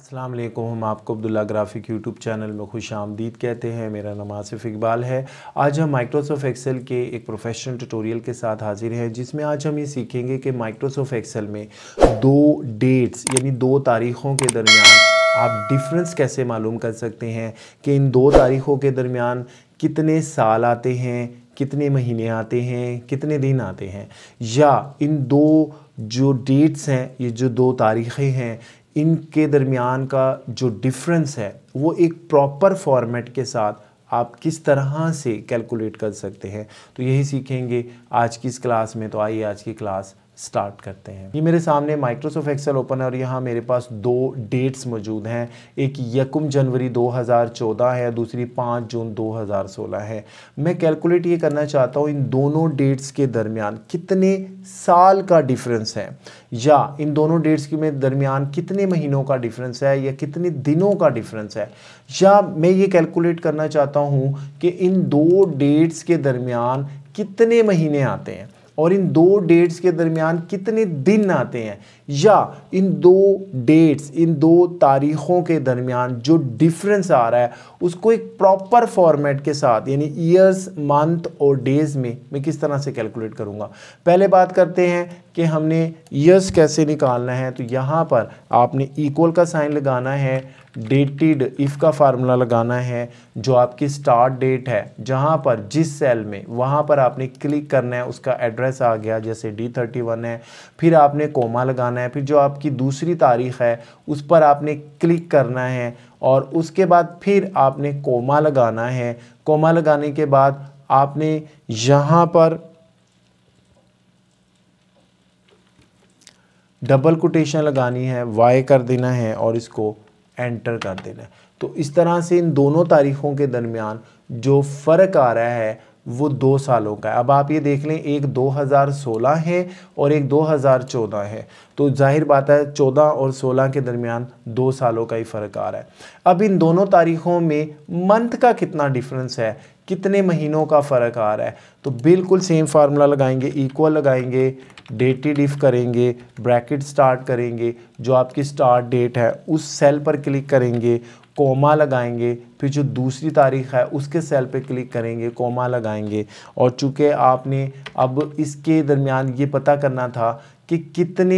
असलम आपको Abdullah graphic YouTube channel में खुश आमदीद कहते हैं मेरा नाम आसिफ इकबाल है आज हम माइक्रोसॉफ्ट एक्सेल के एक प्रोफेशनल ट्यूटोरियल के साथ हाजिर हैं जिसमें आज हम ये सीखेंगे कि माइक्रोसॉफ्ट एक्सेल में दो डेट्स यानी दो तारीख़ों के दरमियान आप डिफरेंस कैसे मालूम कर सकते हैं कि इन दो तारीख़ों के दरमियान कितने साल आते हैं कितने महीने आते हैं कितने दिन आते हैं या इन दो जो डेट्स हैं ये जो दो तारीख़ें हैं इनके दरमियान का जो डिफरेंस है वो एक प्रॉपर फॉर्मेट के साथ आप किस तरह से कैलकुलेट कर सकते हैं तो यही सीखेंगे आज की इस क्लास में तो आइए आज की क्लास स्टार्ट करते हैं ये मेरे सामने माइक्रोसॉफ्ट एक्सेल ओपन है और यहाँ मेरे पास दो डेट्स मौजूद हैं एक यकम जनवरी 2014 है दूसरी 5 जून 2016 है मैं कैलकुलेट ये करना चाहता हूँ इन दोनों डेट्स के दरमियान कितने साल का डिफरेंस है या इन दोनों डेट्स के दरमियान कितने महीनों का डिफरेंस है या कितने दिनों का डिफरेंस है या मैं ये कैलकुलेट करना चाहता हूँ कि इन दो डेट्स के दरमियान कितने महीने आते हैं और इन दो डेट्स के दरमियान कितने दिन आते हैं या इन दो डेट्स इन दो तारीख़ों के दरमियान जो डिफरेंस आ रहा है उसको एक प्रॉपर फॉर्मेट के साथ यानी ईयर्स मंथ और डेज़ में मैं किस तरह से कैलकुलेट करूँगा पहले बात करते हैं कि हमने ईयर्स कैसे निकालना है तो यहाँ पर आपने इक्वल का साइन लगाना है डेटेड इफ़ का फार्मूला लगाना है जो आपकी स्टार्ट डेट है जहाँ पर जिस सेल में वहाँ पर आपने क्लिक करना है उसका एड्रेस आ गया जैसे डी थर्टी वन है फिर आपने कोमा लगाना है फिर जो आपकी दूसरी तारीख है उस पर आपने क्लिक करना है और उसके बाद फिर आपने कोमा लगाना है कोमा लगाने के बाद आपने यहाँ पर डबल कोटेशन लगानी है वाई कर देना है और इसको एंटर कर देना है तो इस तरह से इन दोनों तारीखों के दरमियान जो फ़र्क आ रहा है वो दो सालों का है अब आप ये देख लें एक 2016 है और एक 2014 है तो जाहिर बात है 14 और 16 के दरमियान दो सालों का ही फ़र्क आ रहा है अब इन दोनों तारीखों में मंथ का कितना डिफरेंस है कितने महीनों का फ़र्क आ रहा है तो बिल्कुल सेम फार्मूला लगाएंगे इक्वल लगाएंगे डेट डिफ करेंगे ब्रैकेट स्टार्ट करेंगे जो आपकी स्टार्ट डेट है उस सेल पर क्लिक करेंगे कोमा लगाएंगे फिर जो दूसरी तारीख है उसके सेल पे क्लिक करेंगे कोमा लगाएंगे और चूँकि आपने अब इसके दरमियान ये पता करना था कि कितने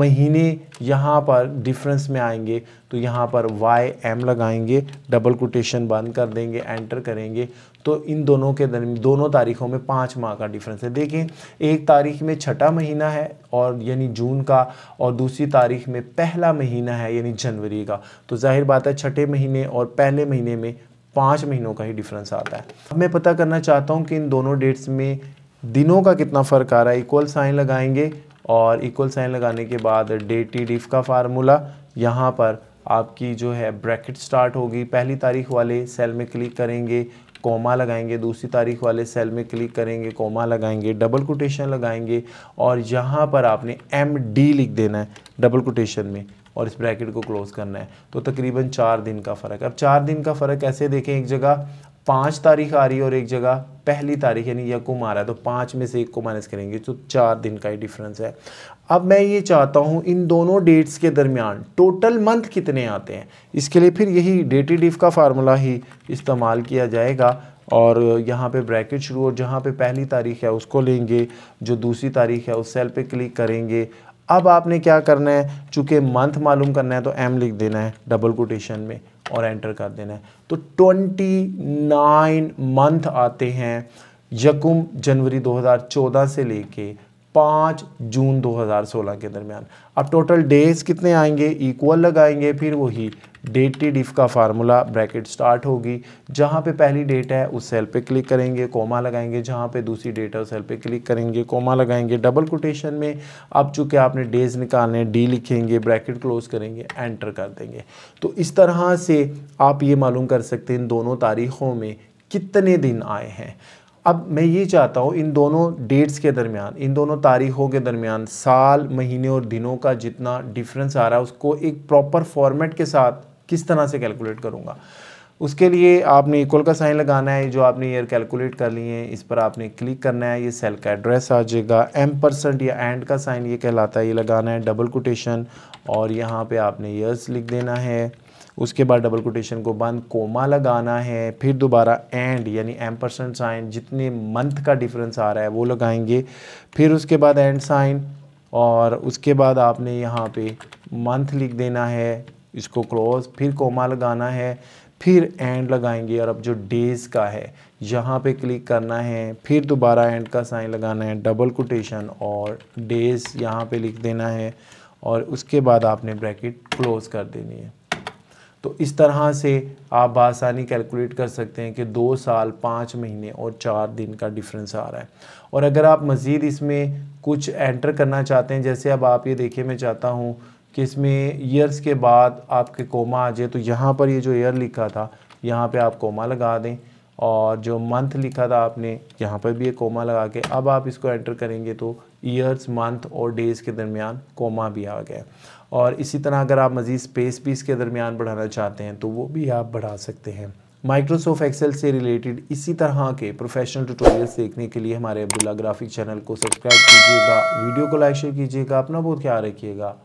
महीने यहाँ पर डिफरेंस में आएंगे तो यहाँ पर वाई एम लगाएंगे डबल कोटेशन बंद कर देंगे एंटर करेंगे तो इन दोनों के दरमियान दोनों तारीखों में पाँच माह का डिफरेंस है देखें एक तारीख में छठा महीना है और यानी जून का और दूसरी तारीख में पहला महीना है यानी जनवरी का तो जाहिर बात है छठे महीने और पहले महीने में पाँच महीनों का ही डिफरेंस आता है अब मैं पता करना चाहता हूँ कि इन दोनों डेट्स में दिनों का कितना फ़र्क आ रहा है इक्वल साइन लगाएंगे और इक्वल साइन लगाने के बाद डे टी डिफ का फार्मूला यहाँ पर आपकी जो है ब्रैकेट स्टार्ट होगी पहली तारीख वाले सेल में क्लिक करेंगे कोमा लगाएंगे दूसरी तारीख वाले सेल में क्लिक करेंगे कोमा लगाएंगे डबल कोटेशन लगाएंगे और यहाँ पर आपने एम डी लिख देना है डबल कोटेशन में और इस ब्रैकेट को क्लोज़ करना है तो तकरीबन चार दिन का फ़र्क अब चार दिन का फ़र्क कैसे देखें एक जगह पाँच तारीख आ रही है और एक जगह पहली तारीख यानी यकुम आ रहा है तो पाँच में से एक को माइनस करेंगे तो चार दिन का ही डिफरेंस है अब मैं ये चाहता हूँ इन दोनों डेट्स के दरमियान टोटल मंथ कितने आते हैं इसके लिए फिर यही डिफ का फार्मूला ही इस्तेमाल किया जाएगा और यहाँ पे ब्रैकेट शुरू और जहाँ पे पहली तारीख है उसको लेंगे जो दूसरी तारीख है उस सेल पे क्लिक करेंगे अब आपने क्या करना है चूँकि मंथ मालूम करना है तो एम लिख देना है डबल कोटेशन में और एंटर कर देना है तो ट्वेंटी नाइन मंथ आते हैं यकुम जनवरी 2014 से लेके पाँच जून 2016 के दरमियान अब टोटल डेज कितने आएंगे इक्वल लगाएंगे फिर वही डेटेड इफ का फार्मूला ब्रैकेट स्टार्ट होगी जहाँ पे पहली डेट है उस सेल पे क्लिक करेंगे कोमा लगाएंगे जहाँ पे दूसरी डेट है उस सेल पे क्लिक करेंगे कोमा लगाएंगे डबल कोटेशन में अब चूँकि आपने डेज निकालने डी लिखेंगे ब्रैकेट क्लोज करेंगे एंटर कर देंगे तो इस तरह से आप ये मालूम कर सकते हैं इन दोनों तारीखों में कितने दिन आए हैं अब मैं ये चाहता हूँ इन दोनों डेट्स के दरमियान इन दोनों तारीखों के दरमियान साल महीने और दिनों का जितना डिफरेंस आ रहा है उसको एक प्रॉपर फॉर्मेट के साथ किस तरह से कैलकुलेट करूँगा उसके लिए आपने इक्वल का साइन लगाना है जो आपने ईयर कैलकुलेट कर लिए हैं इस पर आपने क्लिक करना है ये सेल का एड्रेस आ जाएगा एम परसेंट या एंड का साइन ये कहलाता है ये लगाना है डबल कोटेशन और यहाँ पे आपने ईयर्स लिख देना है उसके बाद डबल कोटेशन को बंद कोमा लगाना है फिर दोबारा एंड यानी एम परसेंट साइन जितने मंथ का डिफरेंस आ रहा है वो लगाएंगे फिर उसके बाद एंड साइन और उसके बाद आपने यहाँ पे मंथ लिख देना है इसको क्लोज फिर कोमा लगाना है फिर एंड लगाएंगे और अब जो डेज़ का है यहाँ पे क्लिक करना है फिर दोबारा एंड का साइन लगाना है डबल कोटेशन और डेज़ यहाँ पे लिख देना है और उसके बाद आपने ब्रैकेट क्लोज़ कर देनी है तो इस तरह से आप आसानी कैलकुलेट कर सकते हैं कि दो साल पाँच महीने और चार दिन का डिफरेंस आ रहा है और अगर आप मज़ीद इसमें कुछ एंटर करना चाहते हैं जैसे अब आप ये देखिए मैं चाहता हूँ कि इसमें ईयर्स के बाद आपके कोमा आ जाए तो यहाँ पर ये जो ईयर लिखा था यहाँ पे आप कोमा लगा दें और जो मंथ लिखा था आपने यहाँ पर भी एक कोमा लगा के अब आप इसको एंटर करेंगे तो ईयर्स मंथ और डेज़ के दरमियान कोमा भी आ गया और इसी तरह अगर आप मज़ीद स्पेस भी इसके दरमियान बढ़ाना चाहते हैं तो वो भी आप बढ़ा सकते हैं माइक्रोसॉफ्ट एक्सेल से रिलेटेड इसी तरह के प्रोफेशनल ट्यूटोरियल्स देखने के लिए हमारे अब्दुल्ला ग्राफिक चैनल को सब्सक्राइब कीजिएगा वीडियो को लाइक शेयर कीजिएगा अपना बहुत ख्याल रखिएगा